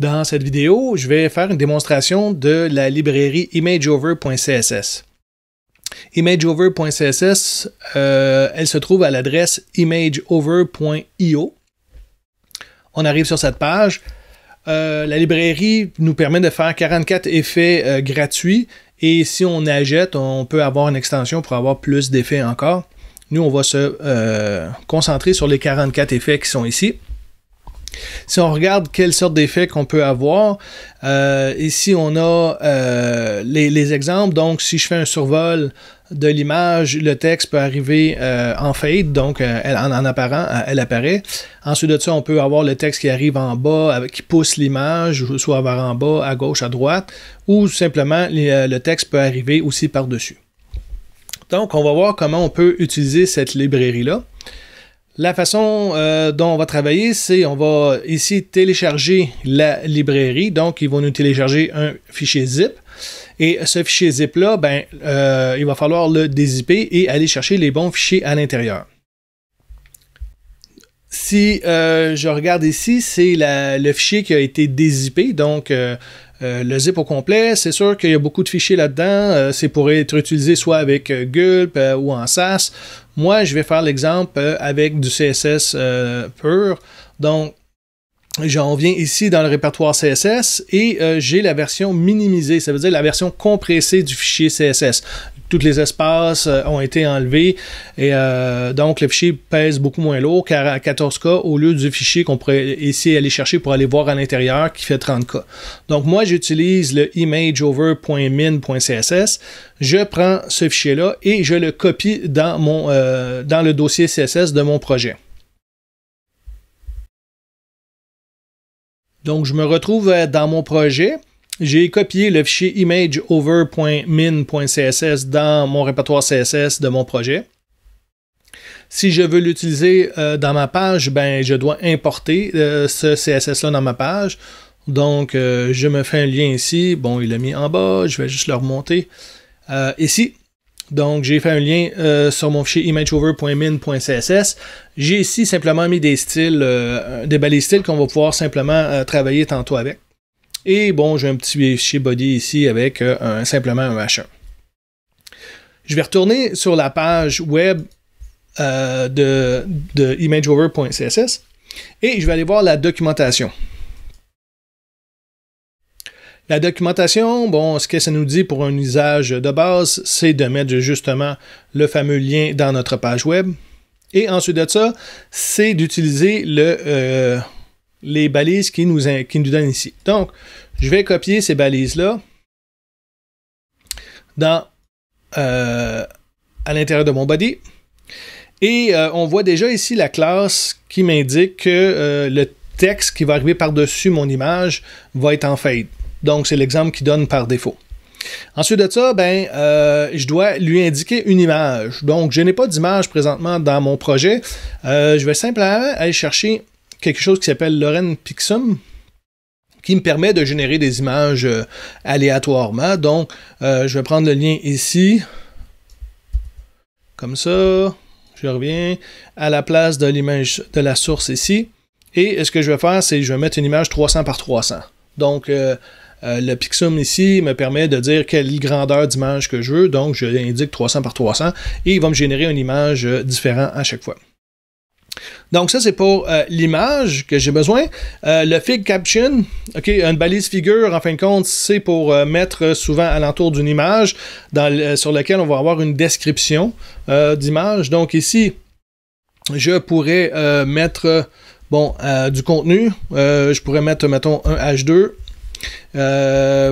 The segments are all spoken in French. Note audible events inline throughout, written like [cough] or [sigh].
Dans cette vidéo, je vais faire une démonstration de la librairie imageover.css. Imageover.css, euh, elle se trouve à l'adresse imageover.io. On arrive sur cette page. Euh, la librairie nous permet de faire 44 effets euh, gratuits et si on ajoute, on peut avoir une extension pour avoir plus d'effets encore. Nous, on va se concentrer sur les 44 effets qui sont ici. Si on regarde quelles sortes d'effets qu'on peut avoir, euh, ici on a euh, les, exemples. Donc, si je fais un survol de l'image, le texte peut arriver euh, en fade, donc en, en, apparent, elle apparaît. Ensuite de ça, on peut avoir le texte qui arrive en bas, qui pousse l'image, soit vers en bas, à gauche, à droite, ou simplement le texte peut arriver aussi par-dessus. Donc, on va voir comment on peut utiliser cette librairie-là. La façon euh, dont on va travailler, c'est on va ici télécharger la librairie. Donc, ils vont nous télécharger un fichier zip. Et ce fichier zip-là, ben, euh, il va falloir le dézipper et aller chercher les bons fichiers à l'intérieur. Si euh, je regarde ici, c'est le fichier qui a été dézippé. Donc, le zip au complet, c'est sûr qu'il y a beaucoup de fichiers là-dedans. c'est pour être utilisé soit avec Gulp ou en SAS. Moi, je vais faire l'exemple euh, avec du CSS euh, pur. Donc, j'en viens ici dans le répertoire CSS et euh, j'ai la version minimisée, ça veut dire la version compressée du fichier CSS. Toutes les espaces euh, ont été enlevés et euh, donc le fichier pèse beaucoup moins lourd car à 14K au lieu du fichier qu'on pourrait essayer d'aller chercher pour aller voir à l'intérieur qui fait 30K. Donc moi j'utilise le imageover.min.css, je prends ce fichier là et je le copie dans euh, le dossier CSS de mon projet. Donc je me retrouve dans mon projet j'ai copié le fichier imageover.min.css dans mon répertoire CSS de mon projet. Si je veux l'utiliser euh, dans ma page, ben, je dois importer euh, ce CSS-là dans ma page. Donc, euh, je me fais un lien ici. Bon, il l'a mis en bas. Je vais juste le remonter ici. Donc, j'ai fait un lien sur mon fichier imageover.min.css. J'ai ici simplement mis des styles, des balais styles qu'on va pouvoir simplement travailler tantôt avec. Et bon, j'ai un petit fichier body ici avec euh, simplement un H1. Je vais retourner sur la page web euh, de, imageover.css et je vais aller voir la documentation. La documentation, bon, ce que ça nous dit pour un usage de base, c'est de mettre justement le fameux lien dans notre page web. Et ensuite de ça, c'est d'utiliser le, euh, les balises qui nous, qui donnent ici. Donc, je vais copier ces balises-là dans euh, à l'intérieur de mon body. Et euh, on voit déjà ici la classe qui m'indique que euh, le texte qui va arriver par-dessus mon image va être en fade. Donc, c'est l'exemple qui donne par défaut. Ensuite de ça, ben, je dois lui indiquer une image. Donc, je n'ai pas d'image présentement dans mon projet. je vais simplement aller chercher quelque chose qui s'appelle Loren Pixum qui me permet de générer des images euh, aléatoirement. Donc, euh, je vais prendre le lien ici, comme ça. Je reviens à la place de l'image de la source ici. Et ce que je vais faire, c'est je vais mettre une image 300 par 300. Donc, euh, le Pixum ici me permet de dire quelle grandeur d'image que je veux. Donc, je indique 300 par 300 et il va me générer une image différente à chaque fois. Donc ça, c'est pour euh, l'image que j'ai besoin. Euh, le fig caption, ok, une balise figure, en fin de compte, c'est pour euh, mettre souvent alentour d'une image sur laquelle on va avoir une description d'image. Donc ici, je pourrais mettre bon, du contenu. je pourrais mettre, mettons, un H2.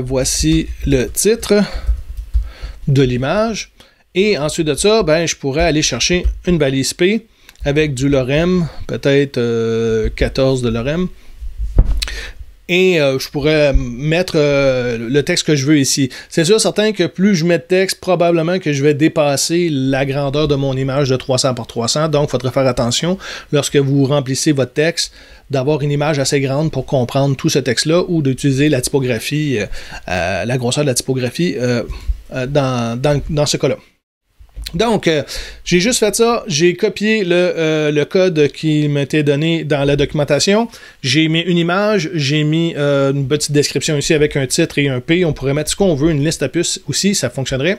voici le titre de l'image. Et ensuite de ça, ben, je pourrais aller chercher une balise P avec du lorem, peut-être 14 euh, de lorem. Et euh, je pourrais mettre euh, le texte que je veux ici. C'est sûr, certain que plus je mets de texte, probablement que je vais dépasser la grandeur de mon image de 300 par 300. Donc, il faudrait faire attention lorsque vous remplissez votre texte d'avoir une image assez grande pour comprendre tout ce texte-là ou d'utiliser la typographie, la grosseur de la typographie dans, dans ce cas-là. Donc, euh, j'ai juste fait ça. J'ai copié euh, le, code qui m'était donné dans la documentation. J'ai mis une image. J'ai mis euh, une petite description ici avec un titre et un P. On pourrait mettre ce qu'on veut, une liste à puces aussi, ça fonctionnerait.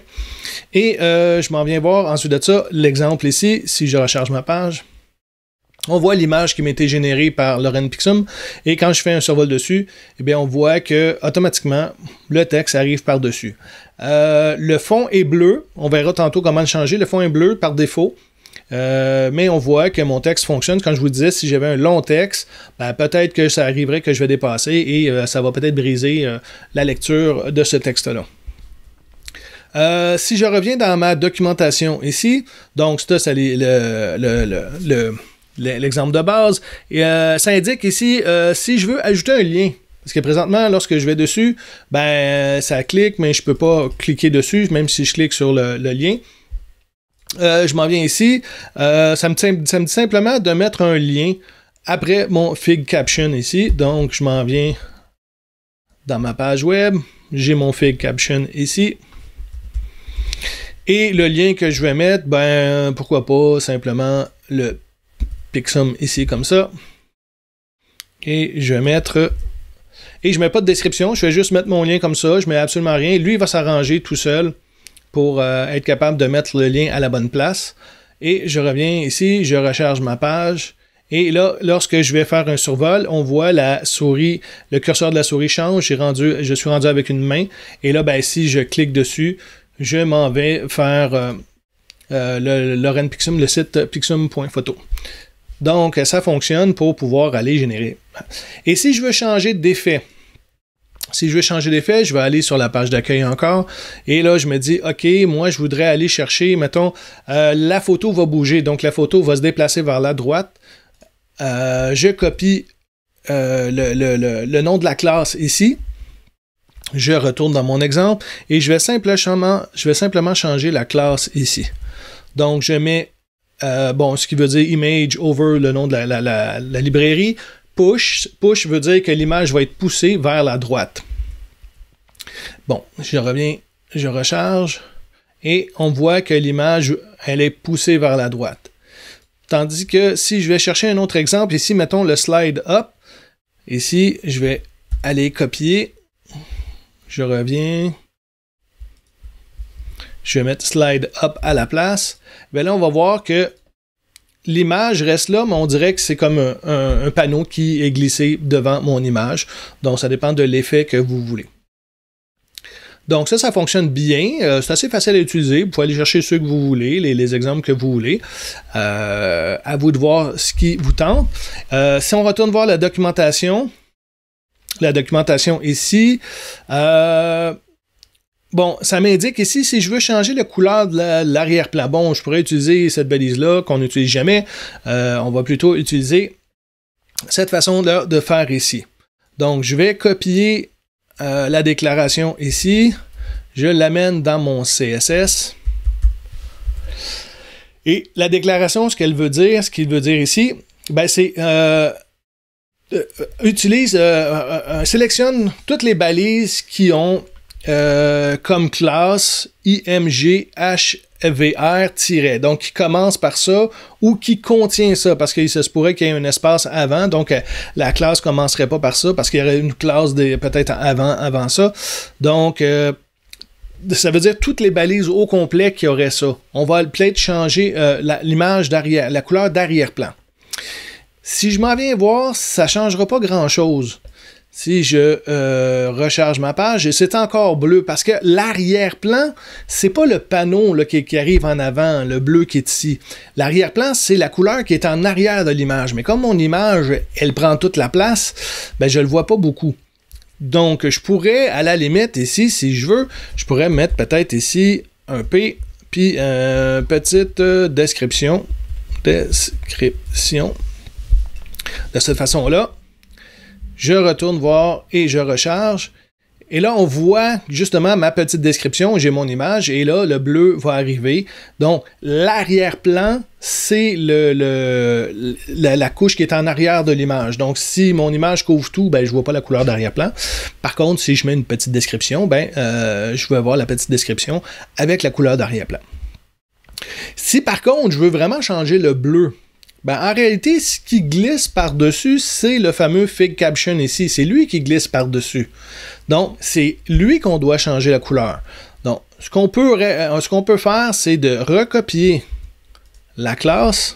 Et je m'en viens voir ensuite de ça l'exemple ici. Si je recharge ma page, on voit l'image qui m'a été générée par Loren Pixum et quand je fais un survol dessus, eh on voit que automatiquement le texte arrive par-dessus. Euh, le fond est bleu, on verra tantôt comment le changer. Le fond est bleu par défaut. Euh, mais on voit que mon texte fonctionne. Quand je vous disais, si j'avais un long texte, ben, peut-être que ça arriverait que je vais dépasser et euh, ça va peut-être briser la lecture de ce texte-là. si je reviens dans ma documentation ici, donc ça, c'est le, l'exemple de base. Et euh, ça indique ici, euh, si je veux ajouter un lien, parce que présentement, lorsque je vais dessus, ben ça clique, mais je ne peux pas cliquer dessus, même si je clique sur le, lien. Euh, je m'en viens ici. ça, me dit, ça me dit simplement de mettre un lien après mon fig caption ici. Donc, je m'en viens dans ma page web. J'ai mon fig caption ici. Et le lien que je vais mettre, ben pourquoi pas simplement le Pixum ici comme ça. Et je vais mettre... Et je mets pas de description, je vais juste mettre mon lien comme ça, je mets absolument rien. Lui, il va s'arranger tout seul pour euh, être capable de mettre le lien à la bonne place. Et je reviens ici, je recharge ma page. Et là, lorsque je vais faire un survol, on voit la souris, le curseur de la souris change. Rendu, je suis rendu avec une main. Et là, ben, si je clique dessus, je m'en vais faire euh, euh, le, Pixum, le site pixum.photo. Donc, ça fonctionne pour pouvoir aller générer. Et si je veux changer d'effet, si je veux changer d'effet, je vais aller sur la page d'accueil encore. Et là, je me dis, OK, moi, je voudrais aller chercher, mettons, euh, la photo va bouger. Donc, la photo va se déplacer vers la droite. Euh, je copie euh, le, nom de la classe ici. Je retourne dans mon exemple et je vais simplement, je vais simplement changer la classe ici. Donc, je mets euh, bon, ce qui veut dire image over le nom de la, la, la librairie. Push, push veut dire que l'image va être poussée vers la droite. Bon, je reviens, je recharge et on voit que l'image, elle est poussée vers la droite. Tandis que si je vais chercher un autre exemple, ici, mettons le slide up. Ici, je vais aller copier. Je reviens je vais mettre slide up à la place, bien là, on va voir que l'image reste là, mais on dirait que c'est comme un, panneau qui est glissé devant mon image. Donc, ça dépend de l'effet que vous voulez. Donc ça, ça fonctionne bien. Euh, c'est assez facile à utiliser. Vous pouvez aller chercher ceux que vous voulez, les, exemples que vous voulez. Euh, à vous de voir ce qui vous tente. Euh, si on retourne voir la documentation, la documentation ici, Bon, ça m'indique ici, si je veux changer la couleur de l'arrière-plan, bon, je pourrais utiliser cette balise-là qu'on n'utilise jamais. Euh, on va plutôt utiliser cette façon-là de faire ici. Donc, je vais copier euh, la déclaration ici. Je l'amène dans mon CSS. Et la déclaration, ce qu'elle veut dire, ce qu'il veut dire ici, ben c'est euh, utilise, sélectionne toutes les balises qui ont euh, comme classe IMGHVR- donc qui commence par ça ou qui contient ça parce qu'il se pourrait qu'il y ait un espace avant donc euh, la classe commencerait pas par ça parce qu'il y aurait une classe peut-être avant avant ça donc euh, ça veut dire toutes les balises au complet qui auraient ça on va peut-être changer l'image d'arrière la couleur d'arrière-plan si je m'en viens voir ça changera pas grand chose si je euh, recharge ma page, c'est encore bleu parce que l'arrière-plan, c'est pas le panneau qui, arrive en avant, le bleu qui est ici. L'arrière-plan, c'est la couleur qui est en arrière de l'image. Mais comme mon image, elle prend toute la place, ben, je le vois pas beaucoup. Donc, je pourrais, à la limite, ici, si je veux, je pourrais mettre peut-être ici un P, puis une euh, petite euh, description. Description. De cette façon-là, je retourne voir et je recharge. Et là, on voit justement ma petite description, j'ai mon image, et là, le bleu va arriver. Donc, l'arrière-plan, c'est le, la, couche qui est en arrière de l'image. Donc, si mon image couvre tout, ben, je ne vois pas la couleur d'arrière-plan. Par contre, si je mets une petite description, ben, euh, je vais avoir la petite description avec la couleur d'arrière-plan. Si par contre, je veux vraiment changer le bleu, ben, en réalité, ce qui glisse par-dessus, c'est le fameux Fig Caption ici. C'est lui qui glisse par-dessus. Donc, c'est lui qu'on doit changer la couleur. Donc, ce qu'on peut, euh, ce qu'on peut faire, c'est de recopier la classe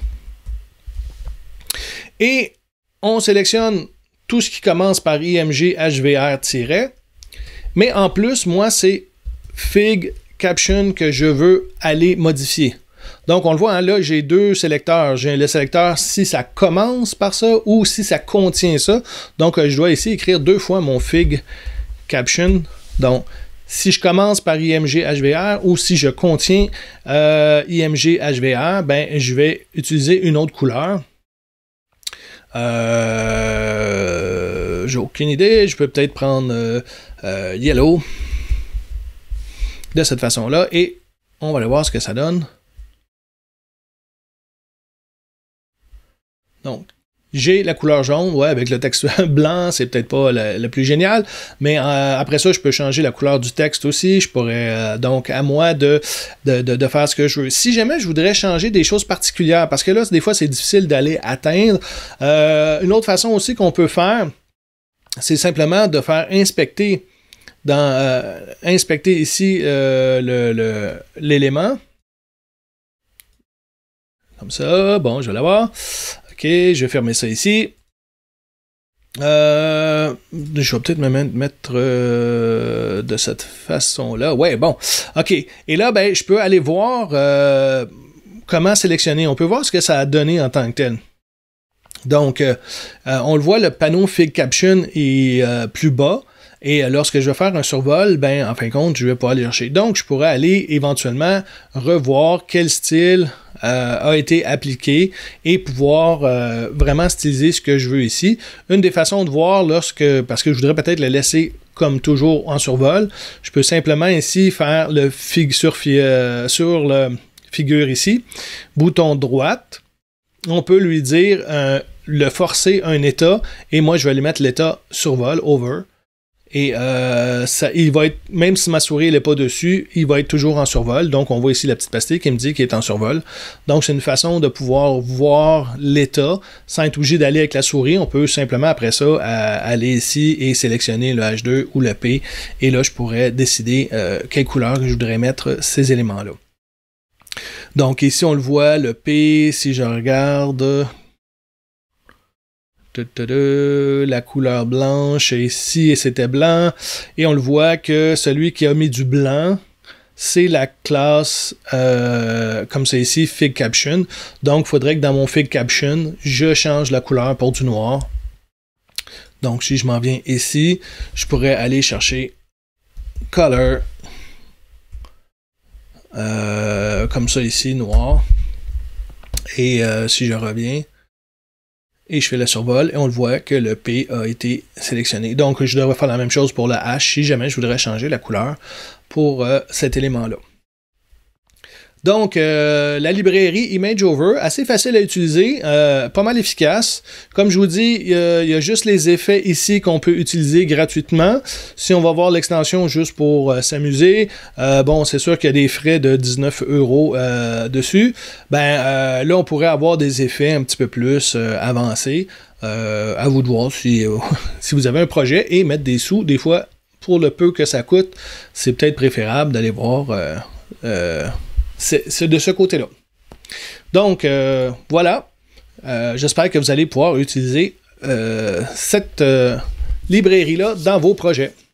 et on sélectionne tout ce qui commence par img hvr- mais en plus, moi, c'est fig caption que je veux aller modifier. Donc, on le voit, hein, là, j'ai deux sélecteurs. J'ai le sélecteur si ça commence par ça ou si ça contient ça. Donc, euh, je dois ici écrire deux fois mon fig caption. Donc, si je commence par IMG HVR ou si je contiens euh, IMG HVR, ben, je vais utiliser une autre couleur. Euh, j'ai aucune idée. Je peux peut-être prendre euh, yellow de cette façon-là et on va aller voir ce que ça donne. Donc, j'ai la couleur jaune, ouais, avec le texte [laughs] blanc, c'est peut-être pas le, plus génial, mais euh, après ça, je peux changer la couleur du texte aussi. Je pourrais euh, donc à moi de, de, faire ce que je veux. Si jamais je voudrais changer des choses particulières, parce que là, des fois, c'est difficile d'aller atteindre. Euh, une autre façon aussi qu'on peut faire, c'est simplement de faire inspecter dans inspecter ici l'élément. comme ça, bon, je vais l'avoir. Ok, je vais fermer ça ici. Euh, je vais peut-être me mettre euh, de cette façon-là. Ouais, bon. OK. Et là, ben, je peux aller voir euh, comment sélectionner. On peut voir ce que ça a donné en tant que tel. Donc, on le voit, le panneau Fig Caption est plus bas. Et euh, lorsque je vais faire un survol, ben, en fin de compte, je vais pouvoir aller chercher. Donc, je pourrais aller éventuellement revoir quel style euh, a été appliqué et pouvoir euh, vraiment styliser ce que je veux ici. Une des façons de voir lorsque, parce que je voudrais peut-être le laisser comme toujours en survol, je peux simplement ici faire le fig sur, sur le figure ici, bouton droite. On peut lui dire le forcer un état et moi je vais lui mettre l'état survol over. Et euh, ça, il va être, même si ma souris n'est pas dessus, il va être toujours en survol. Donc, on voit ici la petite pastille qui me dit qu'il est en survol. Donc, c'est une façon de pouvoir voir l'état sans être obligé d'aller avec la souris. On peut simplement, après ça, aller ici et sélectionner le H2 ou le P. Et là, je pourrais décider euh, quelle couleur je voudrais mettre ces éléments-là. Donc, ici, on le voit, le P, si je regarde la couleur blanche, ici et c'était blanc. Et on le voit que celui qui a mis du blanc, c'est la classe, euh, comme c'est ici, Fig Caption. Donc, il faudrait que dans mon Fig Caption, je change la couleur pour du noir. Donc, si je m'en viens ici, je pourrais aller chercher Color. Euh, comme ça ici, noir. Et euh, si je reviens, et je fais le survol et on le voit que le P a été sélectionné. Donc je devrais faire la même chose pour la H si jamais je voudrais changer la couleur pour euh, cet élément-là. Donc, euh, la librairie ImageOver, assez facile à utiliser, euh, pas mal efficace. Comme je vous dis, il y a juste les effets ici qu'on peut utiliser gratuitement. Si on va voir l'extension juste pour euh, s'amuser, bon, c'est sûr qu'il y a des frais de 19 euros dessus. Ben, là, on pourrait avoir des effets un petit peu plus avancés. à vous de voir [laughs] si, vous avez un projet et mettre des sous. Des fois, pour le peu que ça coûte, c'est peut-être préférable d'aller voir c'est de ce côté-là. Donc, euh, voilà. Euh, j'espère que vous allez pouvoir utiliser euh, cette librairie-là dans vos projets.